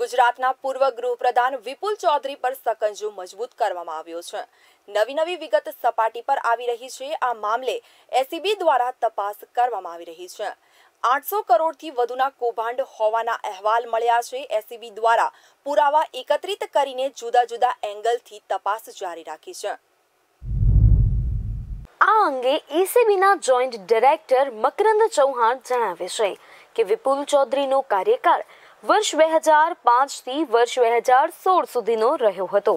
ગુજરાતના પૂર્વ ગૃહપ્રધાન વિપુલ ચૌધરી પર સકંજો મજબૂત કરવામાં આવ્યો છે નવી નવી વિગત સપાટી પર આવી રહી છે આ મામલે એસીબી e દ્વારા તપાસ કરવામાં આવી રહી છે આઠસો કરોડથી વધુના કૌભાંડ હોવાના અહેવાલ મળ્યા છે એસીબી e દ્વારા પુરાવા એકત્રિત કરીને જુદા જુદા એંગલથી તપાસ જારી રાખી છે આ અંગે એસીબીના e joint director Makarand Chauhan જણાવે છે કે વિપુલ ચૌધરીનો કાર્યકાળ વર્ષ બે હજાર પાંચથી વર્ષ બે હજાર સોળ સુધીનો રહ્યો હતો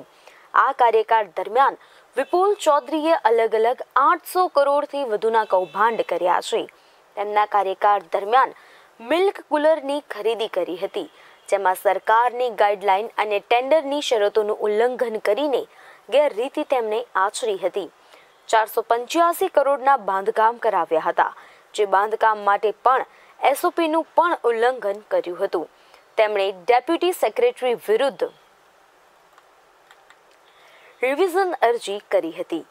આ કાર્યકાળ દરમિયાન વિપુલ ચૌધરીએ અલગ અલગ આઠસો કરોડથી વધુના કૌભાંડ કર્યા છે તેમના કાર્યકાળ દરમિયાન મિલ્ક કુલરની ખરીદી કરી હતી જેમાં સરકારની ગાઈડલાઈન અને ટેન્ડરની શરતોનું ઉલ્લંઘન કરીને ગેરરીતિ તેમને આચરી હતી ચારસો પંચ્યાસી કરોડના બાંધકામ કરાવ્યા હતા જે બાંધકામ માટે પણ એસઓપીનું પણ ઉલ્લંઘન કર્યું હતું તેમણે ડેપ્યુટી સેક્રેટરી વિરુદ્ધ રિવિઝન અરજી કરી હતી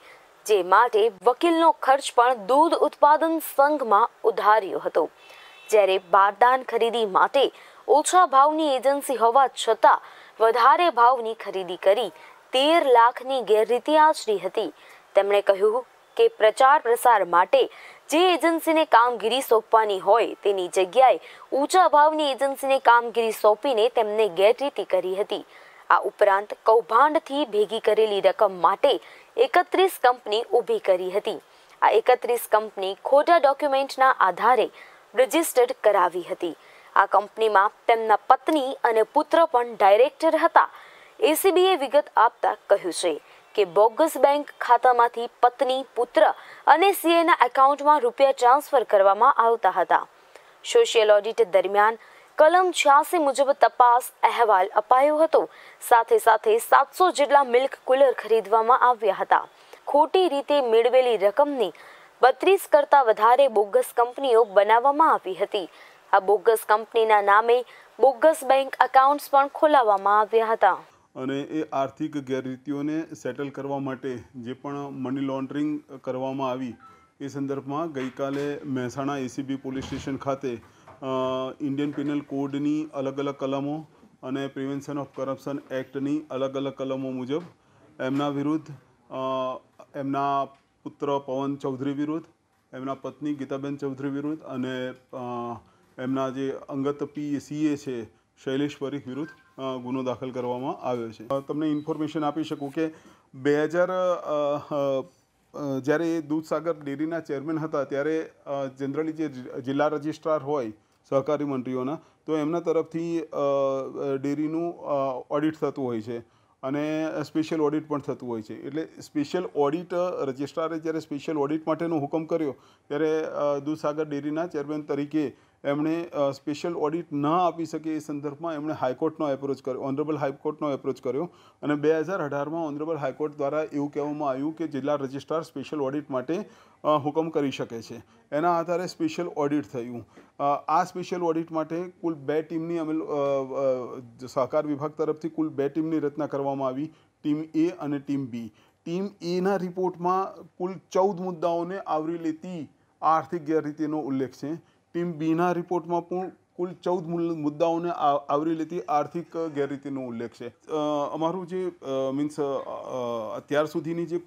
જે માટે વકીલનો ખર્ચ પણ દૂધ ઉત્પાદન સંઘમાં ઉધાર્યો હતો જ્યારે બારદાન ખરીદી માટે ઓછા ભાવની એજન્સી હોવા છતાં વધારે ભાવની ખરીદી કરી તેર લાખની ગેરરીતિ આચરી હતી તેમણે કહ્યું કે પ્રચાર પ્રસાર માટે જે એજન્સીને કામગીરી સોંપવાની હોય તેની જગ્યાએ ઊંચા ભાવની એજન્સીને કામગીરી સોંપીને તેમને ગેરરીતિ કરી હતી આ ઉપરાંત કૌભાંડથી ભેગી કરેલી રકમ માટે એકત્રીસ કંપની ઊભી કરી હતી આ એકત્રીસ કંપની ખોટા ડોક્યુમેન્ટના આધારે રજિસ્ટર્ડ કરાવી હતી આ કંપનીમાં તેમના પત્ની અને પુત્ર પણ ડાયરેક્ટર હતા એસીબીએ વિગત આપતા કહ્યું છે કે બોગસ બેંક ખાતામાંથી પત્ની પુત્ર અને સીએના એકાઉન્ટમાં રૂપિયા ટ્રાન્સફર કરવામાં આવતા હતા સોશિયલ ઓડિટ દરમિયાન કલમ છ્યાસી મુજબ તપાસ અહેવાલ અપાયો હતો સાથે સાથે સાતસો જેટલા મિલ્ક કુલર ખરીદવામાં આવ્યા હતા ખોટી રીતે મેળવેલી રકમની બત્રીસ કરતાં વધારે બોગસ કંપનીઓ બનાવવામાં આવી હતી આ બોગસ કંપનીના નામે બોગસ બેંક એકાઉન્ટ્સ પણ ખોલાવવામાં આવ્યા હતા અને એ આર્થિક ગેરરીતિઓને સેટલ કરવા માટે જે પણ મની લોન્ડરિંગ કરવામાં આવી એ સંદર્ભમાં ગઈકાલે મહેસાણા એસીબી પોલીસ સ્ટેશન ખાતે ઇન્ડિયન પિનલ કોડની અલગ અલગ કલમો અને પ્રિવેન્શન ઓફ કરપ્શન એક્ટની અલગ અલગ કલમો મુજબ એમના વિરુદ્ધ એમના પુત્ર પવન ચૌધરી વિરુદ્ધ એમના પત્ની ગીતાબેન ચૌધરી વિરુદ્ધ અને એમના જે અંગત પી સીએ છે શૈલેષ પરીખ વિરુદ્ધ ગુનો દાખલ કરવામાં આવ્યો છે તમને ઇન્ફોર્મેશન આપી શકું કે બે હજાર જ્યારે એ દૂધસાગર ડેરીના ચેરમેન હતા ત્યારે જનરલી જે જિલ્લા રજિસ્ટ્રાર હોય સહકારી મંત્રીઓના તો એમના તરફથી ડેરીનું ઓડિટ થતું હોય છે અને સ્પેશિયલ ઓડિટ પણ થતું હોય છે એટલે સ્પેશિયલ ઓડિટ રજિસ્ટ્રારે જ્યારે સ્પેશિયલ ઓડિટ માટેનો હુકમ કર્યો ત્યારે દૂધસાગર ડેરીના ચેરમેન તરીકે એમણે સ્પેશિયલ ઓડિટ ન આપી શકે એ સંદર્ભમાં એમણે હાઈકોર્ટનો એપ્રોચ કર્યો ઓનરેબલ હાઈકોર્ટનો એપ્રોચ કર્યો અને બે હજાર અઢારમાં ઓનરેબલ હાઈકોર્ટ દ્વારા એવું કહેવામાં આવ્યું કે જિલ્લા રજિસ્ટ્રાર સ્પેશિયલ ઓડિટ માટે હુકમ કરી શકે છે એના આધારે સ્પેશિયલ ઓડિટ થયું આ સ્પેશિયલ ઓડિટ માટે કુલ બે ટીમની અમે સહકાર વિભાગ તરફથી કુલ બે ટીમની રચના કરવામાં આવી ટીમ એ અને ટીમ બી ટીમ એના રિપોર્ટમાં કુલ ચૌદ મુદ્દાઓને આવરી લેતી આર્થિક ગેરરીતિનો ઉલ્લેખ છે ટીમ બીના રિપોર્ટમાં પણ કુલ ચૌદ મુદ્દાઓને આવરી લેતી આર્થિક ગેરરીતિનો ઉલ્લેખ છે અમારું જે મીન્સ અત્યાર સુધીની જે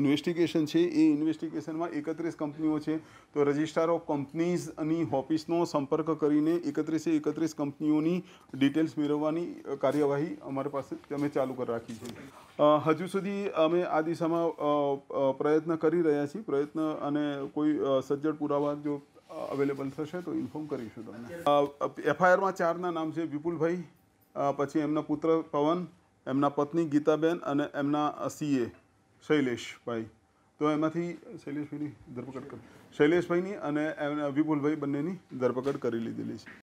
ઇન્વેસ્ટિગેશન છે એ ઇન્વેસ્ટિગેશનમાં એકત્રીસ કંપનીઓ છે તો રજિસ્ટ્રાર ઓફ કંપનીઝ કંપનીઝની ઓફિસનો સંપર્ક કરીને એકત્રીસે એકત્રીસ કંપનીઓની ડિટેલ્સ મેળવવાની કાર્યવાહી અમારી પાસે અમે ચાલુ કરી રાખી છે હજુ સુધી અમે આ દિશામાં પ્રયત્ન કરી રહ્યા છીએ પ્રયત્ન અને કોઈ સજ્જડ પુરાવા જો અવેલેબલ થશે તો ઇન્ફોર્મ કરીશું તમને એફઆઈઆરમાં ચારના નામ છે વિપુલભાઈ પછી એમના પુત્ર પવન એમના પત્ની ગીતાબેન અને એમના સીએ શૈલેષભાઈ તો એમાંથી શૈલેષભાઈની ધરપકડ કરી શૈલેષભાઈની અને એમના વિપુલભાઈ બંનેની ધરપકડ કરી લીધેલી છે